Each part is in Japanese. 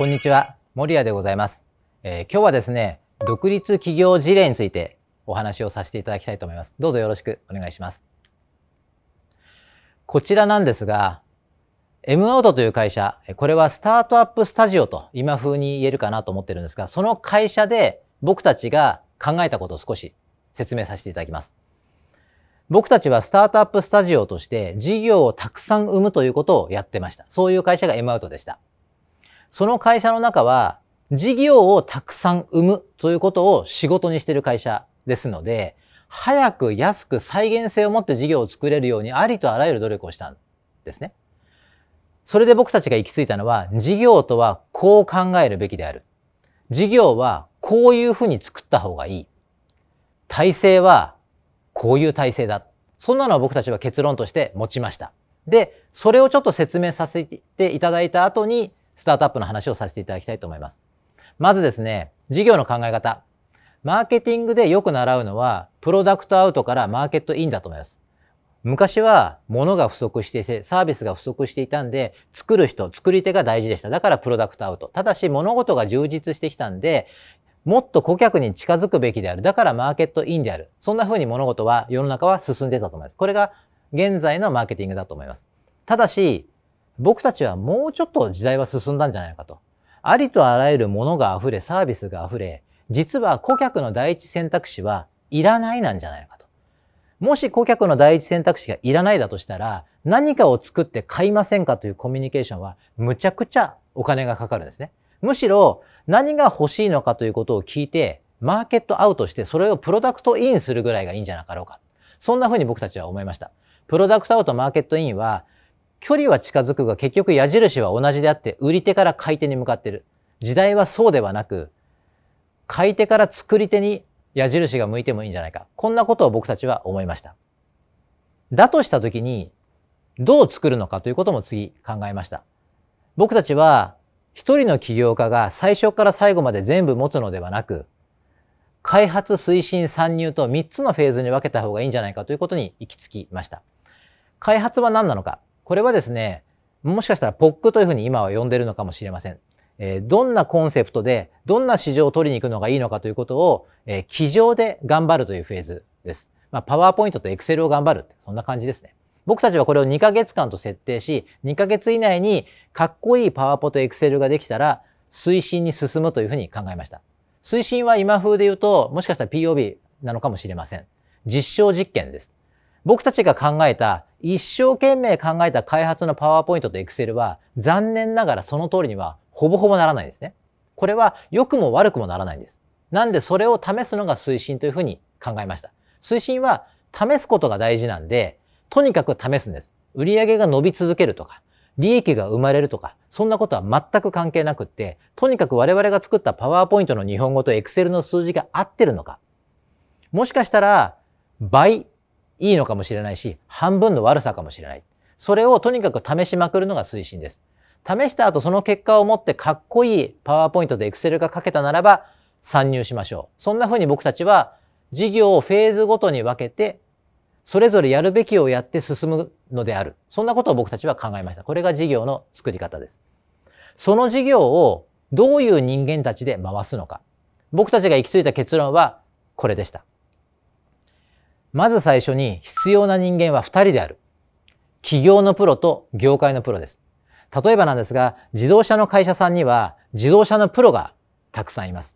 こんにちは、森谷でございます、えー、今日はですね、独立企業事例についてお話をさせていただきたいと思います。どうぞよろしくお願いします。こちらなんですが、m アウトという会社、これはスタートアップスタジオと今風に言えるかなと思ってるんですが、その会社で僕たちが考えたことを少し説明させていただきます。僕たちはスタートアップスタジオとして事業をたくさん生むということをやってました。そういう会社が M アウトでした。その会社の中は事業をたくさん生むということを仕事にしている会社ですので、早く安く再現性を持って事業を作れるようにありとあらゆる努力をしたんですね。それで僕たちが行き着いたのは、事業とはこう考えるべきである。事業はこういうふうに作った方がいい。体制はこういう体制だ。そんなのを僕たちは結論として持ちました。で、それをちょっと説明させていただいた後に、スタートアップの話をさせていただきたいと思います。まずですね、事業の考え方。マーケティングでよく習うのは、プロダクトアウトからマーケットインだと思います。昔は物が不足していて、サービスが不足していたんで、作る人、作り手が大事でした。だからプロダクトアウト。ただし物事が充実してきたんで、もっと顧客に近づくべきである。だからマーケットインである。そんな風に物事は、世の中は進んでたと思います。これが現在のマーケティングだと思います。ただし、僕たちはもうちょっと時代は進んだんじゃないかと。ありとあらゆるものが溢れ、サービスが溢れ、実は顧客の第一選択肢はいらないなんじゃないかと。もし顧客の第一選択肢がいらないだとしたら、何かを作って買いませんかというコミュニケーションは、むちゃくちゃお金がかかるんですね。むしろ、何が欲しいのかということを聞いて、マーケットアウトして、それをプロダクトインするぐらいがいいんじゃなかろうか。そんな風に僕たちは思いました。プロダクトアウトマーケットインは、距離は近づくが結局矢印は同じであって売り手から買い手に向かってる。時代はそうではなく、買い手から作り手に矢印が向いてもいいんじゃないか。こんなことを僕たちは思いました。だとしたときに、どう作るのかということも次考えました。僕たちは一人の起業家が最初から最後まで全部持つのではなく、開発推進参入と3つのフェーズに分けた方がいいんじゃないかということに行き着きました。開発は何なのかこれはですね、もしかしたら POC というふうに今は呼んでるのかもしれません。えどんなコンセプトで、どんな市場を取りに行くのがいいのかということを、え机上で頑張るというフェーズです。まあ、パワーポイントとエクセルを頑張る。そんな感じですね。僕たちはこれを2ヶ月間と設定し、2ヶ月以内にかっこいいパワーポとエクセルができたら、推進に進むというふうに考えました。推進は今風で言うと、もしかしたら POB なのかもしれません。実証実験です。僕たちが考えた一生懸命考えた開発のパワーポイントと Excel は残念ながらその通りにはほぼほぼならないですね。これは良くも悪くもならないんです。なんでそれを試すのが推進というふうに考えました。推進は試すことが大事なんで、とにかく試すんです。売上が伸び続けるとか、利益が生まれるとか、そんなことは全く関係なくって、とにかく我々が作ったパワーポイントの日本語と Excel の数字が合ってるのか。もしかしたら、倍いいのかもしれないし、半分の悪さかもしれない。それをとにかく試しまくるのが推進です。試した後その結果をもってかっこいいパワーポイントで Excel が書けたならば参入しましょう。そんな風に僕たちは事業をフェーズごとに分けてそれぞれやるべきをやって進むのである。そんなことを僕たちは考えました。これが事業の作り方です。その事業をどういう人間たちで回すのか。僕たちが行き着いた結論はこれでした。まず最初に必要な人間は2人である。企業のプロと業界のプロです。例えばなんですが、自動車の会社さんには自動車のプロがたくさんいます。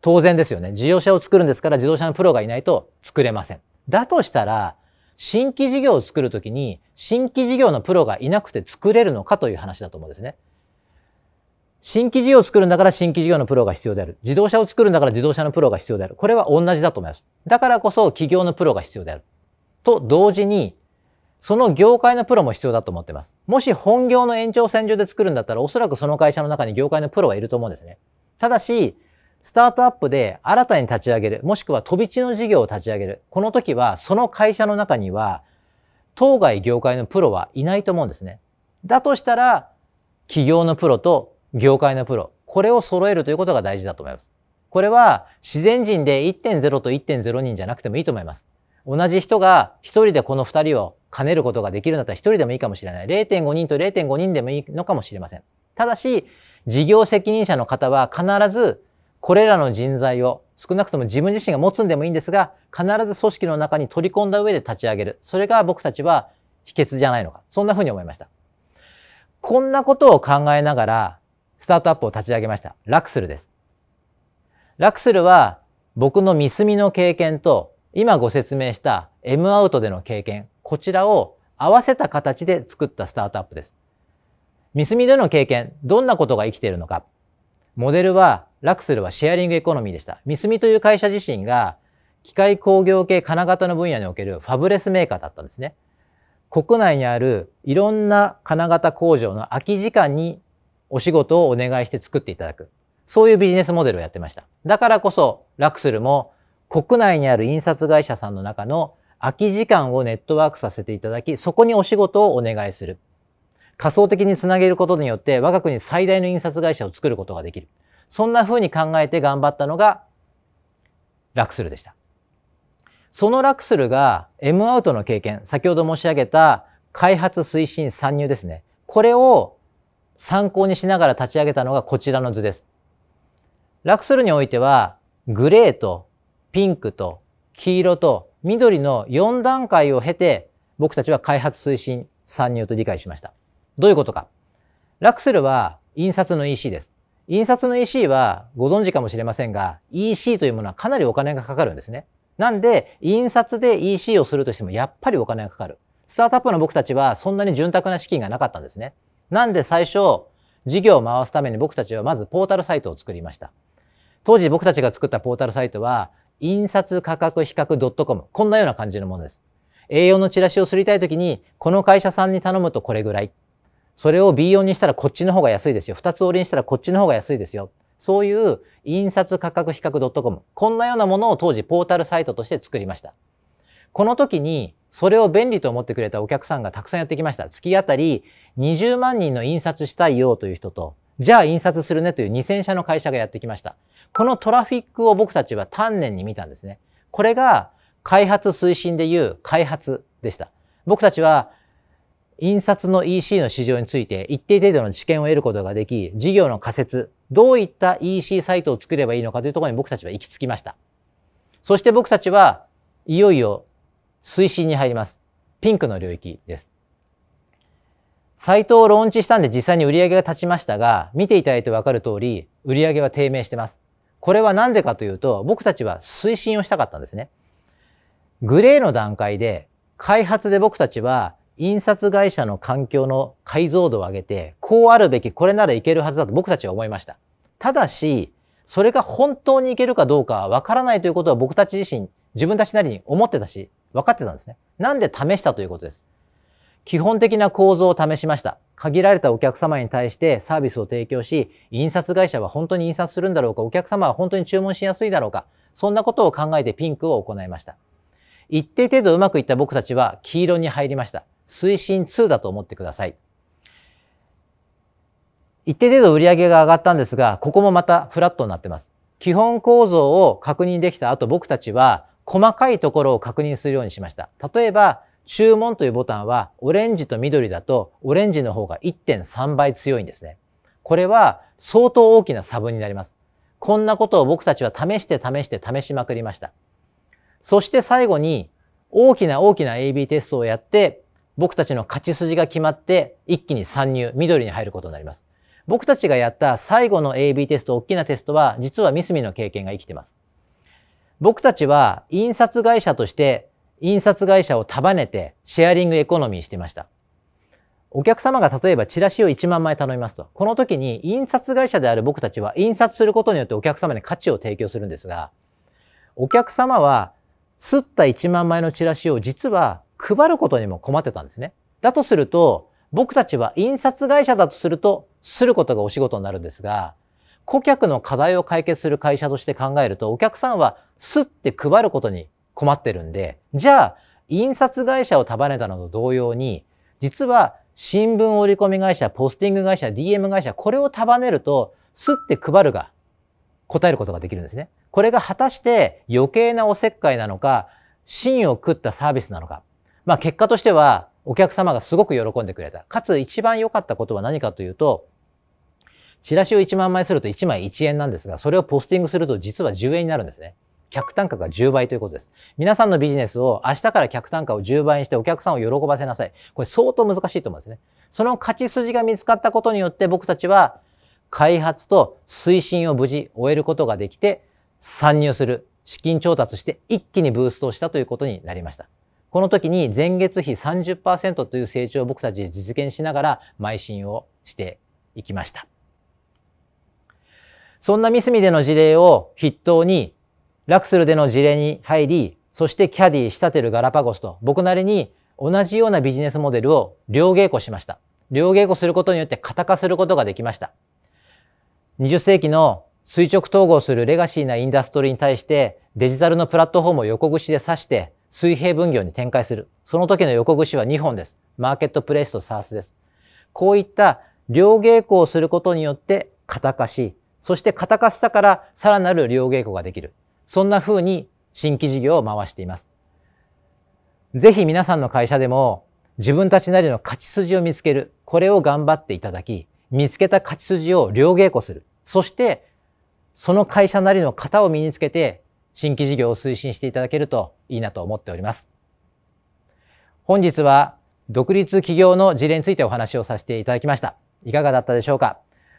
当然ですよね。自動車を作るんですから自動車のプロがいないと作れません。だとしたら、新規事業を作るときに新規事業のプロがいなくて作れるのかという話だと思うんですね。新規事業を作るんだから新規事業のプロが必要である。自動車を作るんだから自動車のプロが必要である。これは同じだと思います。だからこそ企業のプロが必要である。と同時に、その業界のプロも必要だと思ってます。もし本業の延長線上で作るんだったら、おそらくその会社の中に業界のプロはいると思うんですね。ただし、スタートアップで新たに立ち上げる、もしくは飛び地の事業を立ち上げる。この時は、その会社の中には、当該業界のプロはいないと思うんですね。だとしたら、企業のプロと業界のプロ、これを揃えるということが大事だと思います。これは自然人で1.0と1.0人じゃなくてもいいと思います。同じ人が1人でこの2人を兼ねることができるんだったら1人でもいいかもしれない。0.5人と0.5人でもいいのかもしれません。ただし、事業責任者の方は必ずこれらの人材を少なくとも自分自身が持つんでもいいんですが、必ず組織の中に取り込んだ上で立ち上げる。それが僕たちは秘訣じゃないのか。そんなふうに思いました。こんなことを考えながら、スタートアップを立ち上げました。ラクスルです。ラクスルは僕のミスミの経験と今ご説明した M アウトでの経験、こちらを合わせた形で作ったスタートアップです。ミスミでの経験、どんなことが生きているのか。モデルは、ラクスルはシェアリングエコノミーでした。ミスミという会社自身が、機械工業系金型の分野におけるファブレスメーカーだったんですね。国内にあるいろんな金型工場の空き時間にお仕事をお願いして作っていただく。そういうビジネスモデルをやってました。だからこそ、ラクスルも国内にある印刷会社さんの中の空き時間をネットワークさせていただき、そこにお仕事をお願いする。仮想的につなげることによって、我が国最大の印刷会社を作ることができる。そんな風に考えて頑張ったのが、ラクスルでした。そのラクスルが M アウトの経験、先ほど申し上げた開発推進参入ですね。これを参考にしながら立ち上げたのがこちらの図です。ラクスルにおいては、グレーとピンクと黄色と緑の4段階を経て、僕たちは開発推進参入と理解しました。どういうことか。ラクスルは印刷の EC です。印刷の EC はご存知かもしれませんが、EC というものはかなりお金がかかるんですね。なんで、印刷で EC をするとしてもやっぱりお金がかかる。スタートアップの僕たちはそんなに潤沢な資金がなかったんですね。なんで最初、事業を回すために僕たちはまずポータルサイトを作りました。当時僕たちが作ったポータルサイトは、印刷価格比較 .com。こんなような感じのものです。A4 のチラシをすりたいときに、この会社さんに頼むとこれぐらい。それを B4 にしたらこっちの方が安いですよ。二つ折りにしたらこっちの方が安いですよ。そういう印刷価格比較 .com。こんなようなものを当時ポータルサイトとして作りました。この時にそれを便利と思ってくれたお客さんがたくさんやってきました。月あたり20万人の印刷したいよという人と、じゃあ印刷するねという2000社の会社がやってきました。このトラフィックを僕たちは丹念に見たんですね。これが開発推進でいう開発でした。僕たちは印刷の EC の市場について一定程度の知見を得ることができ、事業の仮説、どういった EC サイトを作ればいいのかというところに僕たちは行き着きました。そして僕たちはいよいよ推進に入ります。ピンクの領域です。サイトをローンチしたんで実際に売り上げが立ちましたが、見ていただいてわかる通り、売り上げは低迷してます。これは何でかというと、僕たちは推進をしたかったんですね。グレーの段階で、開発で僕たちは、印刷会社の環境の解像度を上げて、こうあるべき、これならいけるはずだと僕たちは思いました。ただし、それが本当にいけるかどうかわからないということは僕たち自身、自分たちなりに思ってたし、分かってたんですね。なんで試したということです。基本的な構造を試しました。限られたお客様に対してサービスを提供し、印刷会社は本当に印刷するんだろうか、お客様は本当に注文しやすいだろうか、そんなことを考えてピンクを行いました。一定程度うまくいった僕たちは黄色に入りました。推進2だと思ってください。一定程度売り上げが上がったんですが、ここもまたフラットになってます。基本構造を確認できた後僕たちは細かいところを確認するようにしました。例えば、注文というボタンはオレンジと緑だとオレンジの方が1.3倍強いんですね。これは相当大きな差分になります。こんなことを僕たちは試して試して試しまくりました。そして最後に大きな大きな AB テストをやって僕たちの勝ち筋が決まって一気に参入、緑に入ることになります。僕たちがやった最後の AB テスト、大きなテストは実はミスミの経験が生きてます。僕たちは印刷会社として印刷会社を束ねてシェアリングエコノミーしていました。お客様が例えばチラシを1万枚頼みますと。この時に印刷会社である僕たちは印刷することによってお客様に価値を提供するんですが、お客様は刷った1万枚のチラシを実は配ることにも困ってたんですね。だとすると、僕たちは印刷会社だとすると、することがお仕事になるんですが、顧客の課題を解決する会社として考えると、お客さんはすって配ることに困ってるんで、じゃあ、印刷会社を束ねたのと同様に、実は新聞折り込み会社、ポスティング会社、DM 会社、これを束ねると、すって配るが答えることができるんですね。これが果たして余計なおせっかいなのか、芯を食ったサービスなのか。まあ結果としては、お客様がすごく喜んでくれた。かつ一番良かったことは何かというと、チラシを1万枚すると1枚1円なんですが、それをポスティングすると実は10円になるんですね。客単価が10倍ということです。皆さんのビジネスを明日から客単価を10倍にしてお客さんを喜ばせなさい。これ相当難しいと思うんですね。その勝ち筋が見つかったことによって僕たちは開発と推進を無事終えることができて参入する、資金調達して一気にブーストをしたということになりました。この時に前月比30%という成長を僕たち実現しながら邁進をしていきました。そんなミスミでの事例を筆頭に、ラクスルでの事例に入り、そしてキャディ、仕立てるガラパゴスと、僕なりに同じようなビジネスモデルを両稽古しました。両稽古することによって型化することができました。20世紀の垂直統合するレガシーなインダストリーに対してデジタルのプラットフォームを横串で刺して水平分業に展開する。その時の横串は2本です。マーケットプレイスとサースです。こういった両稽古をすることによって型化し、そして型かしたからさらなる両稽古ができる。そんな風に新規事業を回しています。ぜひ皆さんの会社でも自分たちなりの勝ち筋を見つける。これを頑張っていただき、見つけた勝ち筋を両稽古する。そして、その会社なりの型を身につけて、新規事業を推進していただけるといいなと思っております。本日は独立起業の事例についてお話をさせていただきました。いかがだったでしょうか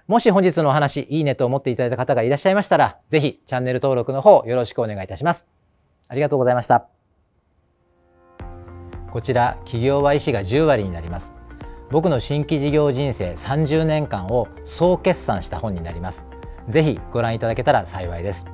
もし本日のお話、いいねと思っていただいた方がいらっしゃいましたら、ぜひチャンネル登録の方よろしくお願いいたします。ありがとうございました。こちら、企業は医師が10割になります。僕の新規事業人生30年間を総決算した本になります。ぜひご覧いただけたら幸いです。